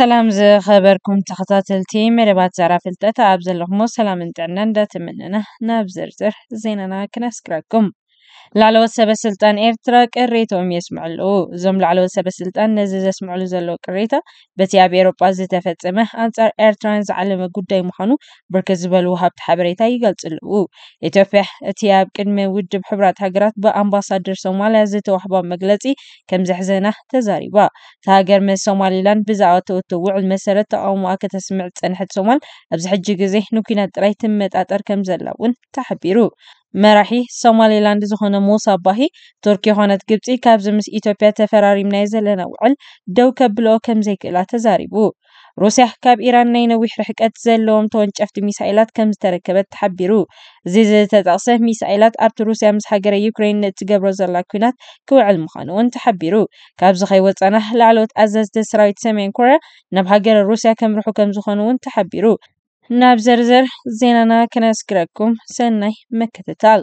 سلام زي خبركم تخطات التيم ربات زعراف التثاب زي لغمو سلام انترنان دات من نابزر زر زين كنسكراكم لعلو سبا سلطان ايرترا قريتهم يسمع له زم لعلو سبا سلطان نزز يسمع له زلو قريتا بتي ابي اوروبا زتفصمه انصار ايرترانز عالم قداي مخانو بركز بلو هبت حبريتا يغلصلو ايتوبيا اتي اب قدمه ود بحبرات هاجرات بامباسادر صوماليا زت وحبا مغلطي كم زحزنه تزاريبا تاجر من صومالي لاند بزعوت وتوع المسرت او ما كتسمع تنحت صومال ابز حجي غزي نوكينا طريت متاطر كم زلاون تحبيرو መራሒ ሶማሌላንድ ዝኾነ ሙሳ ባሂ ቱርኪ የኾነት ግብፂ ካብዚ ምስ ኢትዮጵያ ተፈራሪምናዮ ዘለና ውዕል ደው ከብልኦ ከም ዘይክእላ ተዛሪቡ ሩስያ ካብ ኢራን ናይ ነዊሕ ርሕቀት ዘለዎም ተወንጨፍቲ ሚሳኤላት ከም ዝተረከበት ተሓቢሩ እዚ ዝተጠቕሰ ሚሳኤላት ኣብቲ ሩስያ ምስ ሃገረ ዩክሬን እትገብሮ ዘላ ኩናት ክውዕል ምዃኑ እውን ተሓቢሩ ካብዚ ከይወፀና ላዕለዎት ኣዘዝቲ ሰራዊት ሰሜን ኮርያ ናብ ሃገረ ሩስያ ከምርሑ ከም ዝኾኑ እውን ተሓቢሩ ናብ ዝርዝር ዜናና ክነስግረኩም ሰናይ ምክትታል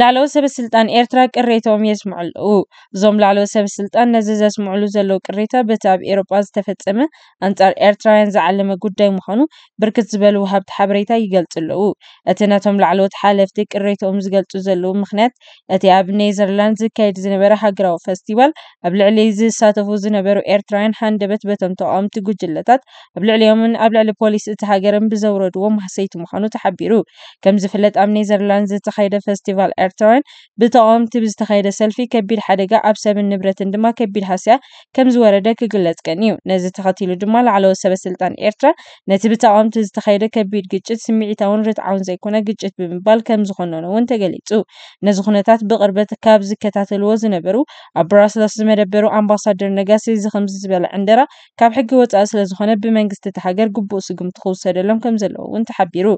لعلو سب السلطان إيرترا قريتا وميسمع لقو زوم لعلو سب السلطان نزيز اسمع زلو قريتا بتاب إيروبا استفت اما انتار إيرترا ينزعلم قد داي مخانو بركت زبالو هاب تحابريتا يقلت لقو اتناتهم لعلو تحالفتي قريتا ومزقلت زلو مخنات اتي اب نيزرلاند كايد زنبرا حقراو فستيوال ابلع لي زي ساتفو زنبرو إيرترا ينحان دبت بتم توقام تقو جلتات ابلع لي ومن ابلع لبوليس اتحاقرن بزورد ومحسيت مخانو تحبيرو كم زفلت ام نيزرلاند تخيد فستيوال ارتون بطعم تبز تخيل سلفي كبير حرقة أبسا من نبرة دما كبير هاسيا كم زوردة كقلت كنيو نزت تخطيل دما على سبا سلطان إرترا نتي بطعم تبز تخيل كبير قجت سمعي تاون رت عون زي كونا قجت بمبال كم زخنون وانت قليتو نزخنتات بغربة كاب زكتات الوزن برو أبراس لاس مربرو أمباسادر نقاسي زخمز زبال عندرا كاب حق وطاس لزخنة بمنقست تحقر قبو سقم تخوص سرلم كم زلو وانت حبيرو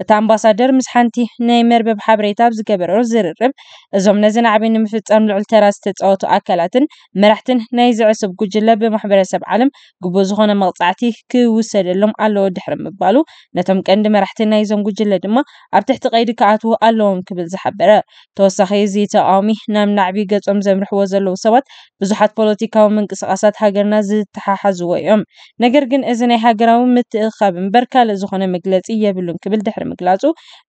أتا أمباسادر مسحانتي ناي مربب حبريتاب زكبر أو زررب أزوم نزن عبين مفتسان لعل تراس تتسوط أكلاتن مرحتن ناي زعسب قجلة بمحبرة سب عالم قبوزغونا ملطعتي كي وسر اللوم ألو دحرم مبالو نتم كند مرحتن ناي زوم قجلة دما أبتحت غير كعاتو ألوم كبل زحبرة توسخي زيتا آمي نام نعبي قد أم زمرح وزلو سوات بزوحات بولوتيكا ومن قصقصات هاقرنا زي تحاحزو ويوم نقرقن إزني هاقرا ومتئخا بمبركة لزوخونا مقلات إيا بلون كبل دحرم ብምግላፁ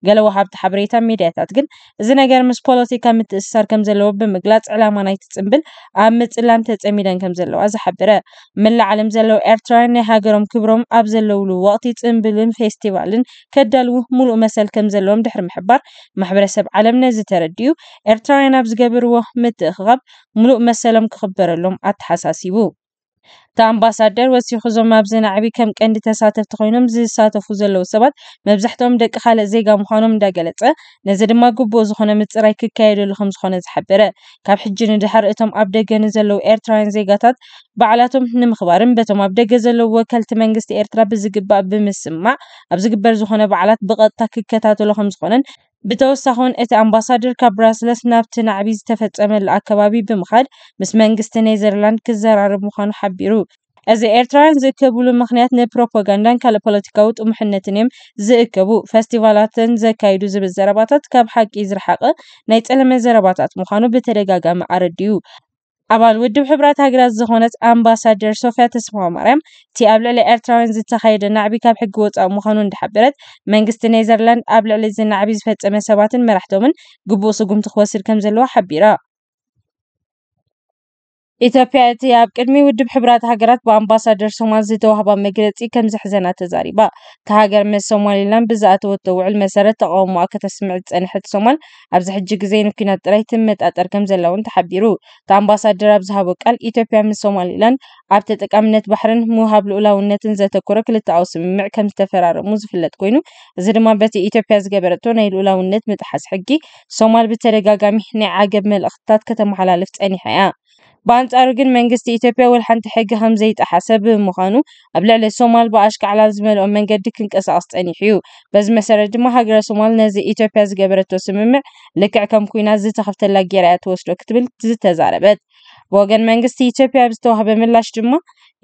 ገለ ወሃብቲ ሓበሬታ ሚድያታት ግን እዚ ነገር ምስ ፖለቲካ ምትእስሳር ከም ዘለዎ ብምግላፅ ዕላማ ናይቲ ፅምብል ኣብ ምፅላም ተፀሚደን ከም ዘለዋ ዝሓበረ መላእ ዓለም ዘለው ኤርትራውያን ናይ ሃገሮም ክብሮም ኣብ ዘለውሉ ወቅቲ ፅምብልን ፌስቲቫልን ከዳልው ሙሉእ መሰል ከም ዘለዎም ድሕሪ ምሕባር ማሕበረሰብ ዓለም ነዚ ተረዲኡ ኤርትራውያን ኣብ ዝገብርዎ ምትእኽኻብ ሙሉእ መሰሎም ክኽበረሎም ኣተሓሳሲቡ ኣምባሳደር ወሲኹዞም ኣብዘን ዓቢ ከም ቀንዲ ተሳተፍቲ ኮይኖም ዝሳተፉ ዘለዉ ሰባት መብዛሕትኦም ደቂ ካልእ ዜጋ ምዃኖም እንዳገለጸ ነዚ ድማ ግቡእ ዝኾነ ምፅራይ ክካየደሉ ከም ዝኾነ ዝሓበረ ካብ ሕጂ ንድሓር እቶም ኣብ ደገ ንዘለዉ ኤርትራውያን ዜጋታት በዓላቶም ንምኽባርን በቶም ኣብ ደገ ዘለዉ ወከልቲ መንግስቲ ኤርትራ ብዝግባእ ብምስማዕ ኣብ ዝግበር ዝኾነ በዓላት ብቐጥታ ክከታተሎ ከም ዝኾነን ብተወሳኺን እቲ ኣምባሳደር ካብ ብራስለስ ናብቲ ናዕቢ ዝተፈፀመሉ ኣከባቢ ብምኻድ ምስ መንግስቲ ኔዘርላንድ ክዘራርብ ምዃኑ ሓቢሩ እዚ ኤርትራውያን ዝእከብሉ ምክንያት ንፕሮፓጋንዳን ካልእ ፖለቲካዊ ጥሙሕነትን እዮም ዝእከቡ ፈስቲቫላትን ዘካይዱ ዝብል ዘረባታት ካብ ሓቂ ዝረሓቐ ናይ ጸለመ ዘረባታት ምዃኑ ብተደጋጋሚ ዓረድ እዩ ኣባል ውድብ ሕብራት ሃገራት ዝኾነት ኣምባሳደር ሶፊያ ተስፋ ማርያም እቲ ኣብ ልዕሊ ኤርትራውያን ዝተኻየደ ናዕቢ ካብ ሕጊ ወፃኢ ምዃኑ እንዳሓበረት መንግስቲ ኔዘርላንድ ኣብ ልዕሊ እዚ ናዕቢ ዝፈፀመ ሰባትን መራሕቶምን ግቡእ ስጉምቲ ክወስድ ከም ዘለዎ ሓቢራ ኢትዮጵያ እቲ ኣብ ቅድሚ ውድብ ሕቡራት ሃገራት ብኣምባሳደር ሶማል ዝተዋህባ መግለፂ ከም ዘሕዘና ተዛሪባ እቲ ሃገር ምስ ሶማሌላንድ ብዝኣተወቶ ውዕል መሰረት ተቃውሞኣ ከተስምዕ ዝፀንሐት ሶማል ኣብዚ ሕጂ ግዜ ንኩናት ጥራይ ትመጣጠር ከም ዘላ እውን ተሓቢሩ እቲ ኣምባሳደር ኣብ ዝሃቦ ቃል ኢትዮጵያ ምስ ሶማሌላንድ ኣብ ተጠቃምነት ባሕርን ምውሃብ ልኡላውነትን ዘተኮረ ክልተኣዊ ስምምዕ ከም ዝተፈራረሙ ዝፍለጥ ኮይኑ እዚ ድማ በቲ ኢትዮጵያ ዝገበረቶ ናይ ልኡላውነት ምጥሓስ ሕጊ ሶማል ብተደጋጋሚ ናይ ዓገብ መልእኽትታት ከተመሓላልፍ ፀኒሐ እያ بانتارو جن منجست إثيوبيا والحنت حقها مزيت أحسب مخانو قبل على سومال باش على زمل أم منجد كنك أساس تاني حيو بس مسألة ما هجر سومال نزي إثيوبيا زجبرت وسمع لك عكم كوينا زي تخفت اللاجيرات وصلوا كتبل زي تزاربت بۆگەن مەنگستی ئیتۆپیابستەوە هەبێ من لەشتممە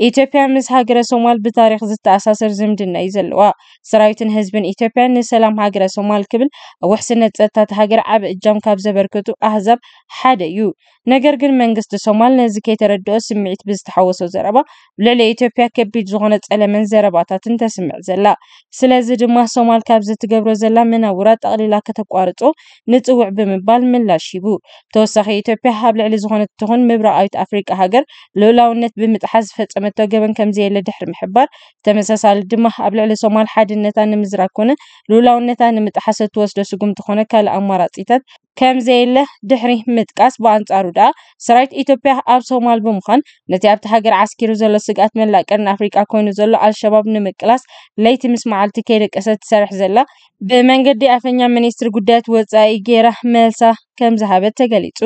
ئیتۆپیا مز هاگرە سۆمال بتاریخ زت ئاساسەر زمدن ئەیزلوە سراوتن هەزبن ئیتۆپیان نسەلام هاگرە سۆمال کبل وەحسنە چەتات هاگەر ئاب ئجام کابزە بەرکەوت و ئەهزەب حەدە یو نەگەرگن مەنگستە سۆمال نەزیکەی تەرەدۆ سمیت بزتحەوەسە زەرەبە لە لە ئیتۆپیا کەبیت زۆنەت ئەلەمن زەرەباتاتن تەسمع زەلا سلازە دما سۆمال کابزە من زەلا منە ورات ئەلیلا کەتەقوارەتۆ نتوع بمبال من لاشی بوو تۆسەخی ئیتۆپیا هابل علی زۆنەت تۆن مبرا ሰብኣዊት ኣፍሪቃ ሃገር ልኡላውነት ብምጥሓስ ዝፈፀመቶ ገበን ከምዘየለ ድሕሪ ምሕባር ተመሳሳሊ ድማ ኣብ ልዕሊ ሶማል ሓድነታ ንምዝራብ ኮነ ልኡላውነታ ንምጥሓስ እትወስዶ ስጉምቲ ኮነ ካልእ ኣማራፂታት ከምዘየለ ድሕሪ ምጥቃስ ብኣንጻሩ ድኣ ሰራዊት ኢትዮጵያ ኣብ ሶማል ብምዃን ነቲ ኣብቲ ሃገር ዓስኪሩ ዘሎ ስግኣት መላእ ቀርኒ ኣፍሪቃ ኮይኑ ዘሎ ኣልሸባብ ንምቅላስ ለይቲ ምስ መዓልቲ ከይደቀሰ ትሰርሕ ዘላ ብመንገዲ ኣፈኛ ሚኒስትሪ ጉዳያት ወፃኢ ጌራ መልሳ ከም ዝሃበት ተገሊጹ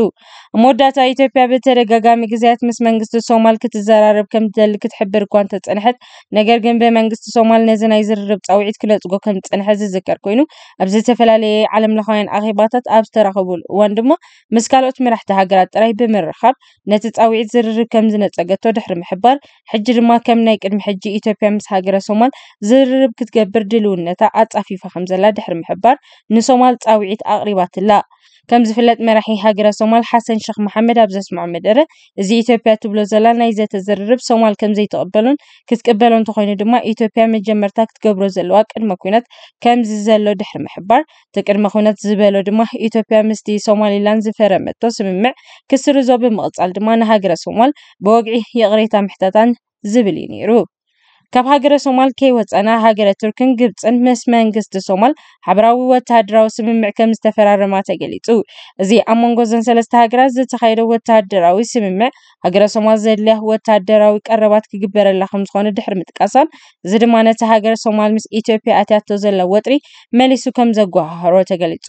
መወዳእታ ኢትዮጵያ ብተደጋጋሚ ግዜያት ምስ መንግስቲ ሶማል ክትዘራረብ ከም ትደሊ ክትሕብር እኳ እንተጸንሐት ነገር ግን ብመንግስቲ ሶማል ነዚ ናይ ዝርርብ ጻውዒት ክለጽጎ ከም ዝጸንሐ ዝዝከር ኮይኑ ኣብ ዝተፈላለየ ዓለም ለኻውያን ኣኼባታት ኣብ ዝተራኸቡሉ እዋን ድማ ምስ ካልኦት መራሕቲ ሃገራት ጥራይ ብምርኻብ ነቲ ጻውዒት ዝርርብ ከም ዝነጸገቶ ድሕሪ ምሕባር ሕጂ ድማ ከም ናይ ቅድሚ ሕጂ ኢትዮጵያ ምስ ሃገረ ሶማል ዝርርብ ክትገብር ድልውነታ ኣጻፊፋ ከም ዘላ ድሕሪ ምሕባር ንሶማል ጻውዒት ኣቕሪባትላ كم زفلت مرحي هاجرة سومال حسن شيخ محمد أبز اسمع مدرة زي إثيوبيا تبلو زلنا إذا تزرب سومال كم زي تقبلون كس قبلون تخوين دماء إثيوبيا من جمر تاك تقبرو زلوا كرم كونت كم زلو دحر محبار تكرم كونت زبلو دماء إثيوبيا مستي سومالي لان زفرة متو سممع كسر زوب مغطس على دماء هاجرة سومال بوقعي يغريتا محتتان زبلي نيروب ካብ ሃገረ ሶማል ከይወፀና ሃገረ ቱርክን ግብፅን ምስ መንግስቲ ሶማል ሓበራዊ ወታደራዊ ስምምዕ ከም ዝተፈራረማ ተገሊጹ እዚ ኣብ መንጎ ዘን ሰለስተ ሃገራት ዝተኻየደ ወታደራዊ ስምምዕ ሃገረ ሶማል ዘድልያ ወታደራዊ ቀረባት ክግበረላ ከም ዝኾነ ድሕሪ ምጥቃሳን እዚ ድማ ነቲ ሃገረ ሶማል ምስ ኢትዮጵያ ኣትያቶ ዘሎ ወጥሪ መሊሱ ከም ዘጓሃሮ ተገሊጹ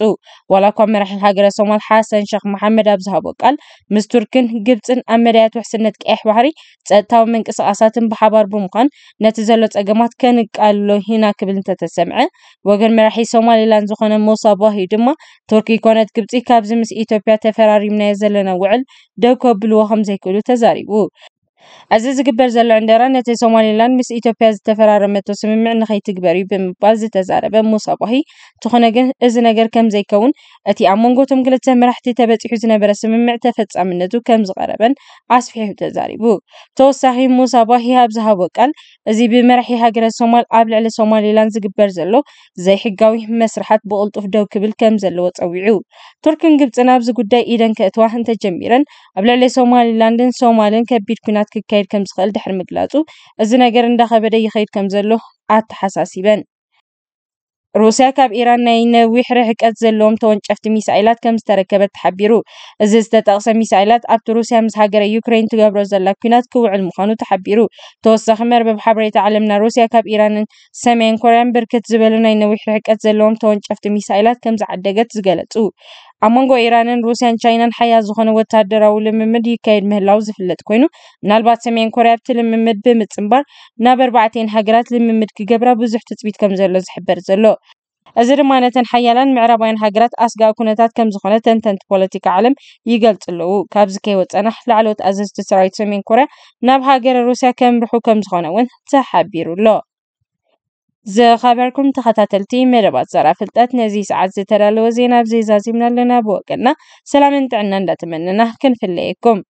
ዋላ እኳ መራሒ ሃገረ ሶማል ሓሰን ሸክ መሓመድ ኣብ ዝሃቦ ቃል ምስ ቱርክን ግብፅን ኣብ መዳያት ውሕስነት ቀይሕ ባሕሪ ፀጥታዊ ምንቅስቃሳትን ብሓባር ብምዃን ነቲ እቲ ዘሎ ፀገማት ከንቃሎ ሂና ክብል እንተተሰምዐ ወገን መራሒ ሶማሌላንድ ዝኾነ ሞሳ ባሂ ድማ ቱርኪ ኮነት ግብፂ ካብዚ ምስ ኢትዮጵያ ተፈራሪምናዮ ዘለና ውዕል ደው ከብልዎ ከም ዘይክእሉ ተዛሪቡ ኣብዚ ዝግበር ዘሎ ዕንደራ ነቲ ሶማሌላንድ ምስ ኢትዮጵያ ዝተፈራረመቶ ስምምዕ ንኸይትግበር እዩ ብምባል ዝተዛረበ ሙሳ ባሂ እንተኾነ ግን እዚ ነገር ከም ዘይከውን እቲ ኣብ መንጎቶም ክልተ መራሕቲ ተበፂሑ ዝነበረ ስምምዕ ተፈፃምነቱ ከም ዝቀረበን ኣስፊሑ ተዛሪቡ። ተወሳኺ ሙሳ ባሂ ኣብ ዝሃቦ ቃል እዚ ብመራሒ ሃገረ ሶማል ኣብ ልዕሊ ሶማሌላንድ ዝግበር ዘሎ ዘይሕጋዊ መስርሓት ብቅልጡፍ ደው ክብል ከም ዘለዎ ፀዊዑ። ቱርክን ግብፅን ኣብዚ ጉዳይ ኢደን ከእትዋ እንተጀሚረን ኣብ ልዕሊ ሶማሌላንድን ሶማልን ከቢድ ኩናት ክካየድ ከም ዝኽእል ድሕሪ ምግላፁ እዚ ነገር እንዳኸበደ ይኸይድ ከም ዘሎ ኣተሓሳሲበን ሩስያ ካብ ኢራን ናይ ነዊሕ ርሕቀት ዘለዎም ተወንጨፍቲ ሚሳኤላት ከም ዝተረከበት ተሓቢሩ እዚ ዝተጠቕሰ ሚሳኤላት ኣብቲ ሩስያ ምስ ሃገረ ዩክሬን ትገብሮ ዘላ ኩናት ክውዕል ምዃኑ ተሓቢሩ ተወሳኺ መርበብ ሓበሬታ ዓለምና ሩስያ ካብ ኢራንን ሰሜን ኮርያን ብርክት ዝበሉ ናይ ነዊሕ ርሕቀት ዘለዎም ተወንጨፍቲ ሚሳኤላት ከም ዝዓደገት ዝገለጹ ኣብ መንጎ ኢራንን ሩስያን ቻይናን ሓያል ዝኾነ ወታደራዊ ልምምድ ይካየድ ምህላው ዝፍለጥ ኮይኑ ምናልባት ሰሜን ኮርያ ብቲ ልምምድ ብምፅምባር ናብ ኣርባዕተን ሃገራት ልምምድ ክገብራ ብዙሕ ትፅቢት ከም ዘሎ ዝሕበር ዘሎ እዚ ድማ ነተን ሓያላን ምዕራባውያን ሃገራት ኣስጋእ ኩነታት ከም ዝኾነ ተንተንቲ ፖለቲካ ዓለም ይገልፅ ኣለዉ ካብዚ ከይወፀና ላዕለዎት ኣዘዝቲ ሰራዊት ሰሜን ኮርያ ናብ ሃገረ ሩስያ ከምርሑ ከም ዝኾነ እውን ተሓቢሩ ኣሎ ز خبركم تخطاتلتي مربا زرف التات نزيس عز ترى لوزينا بزيزازي من اللي نبوكنا سلام انت عنا لا تمننا كن في الليكم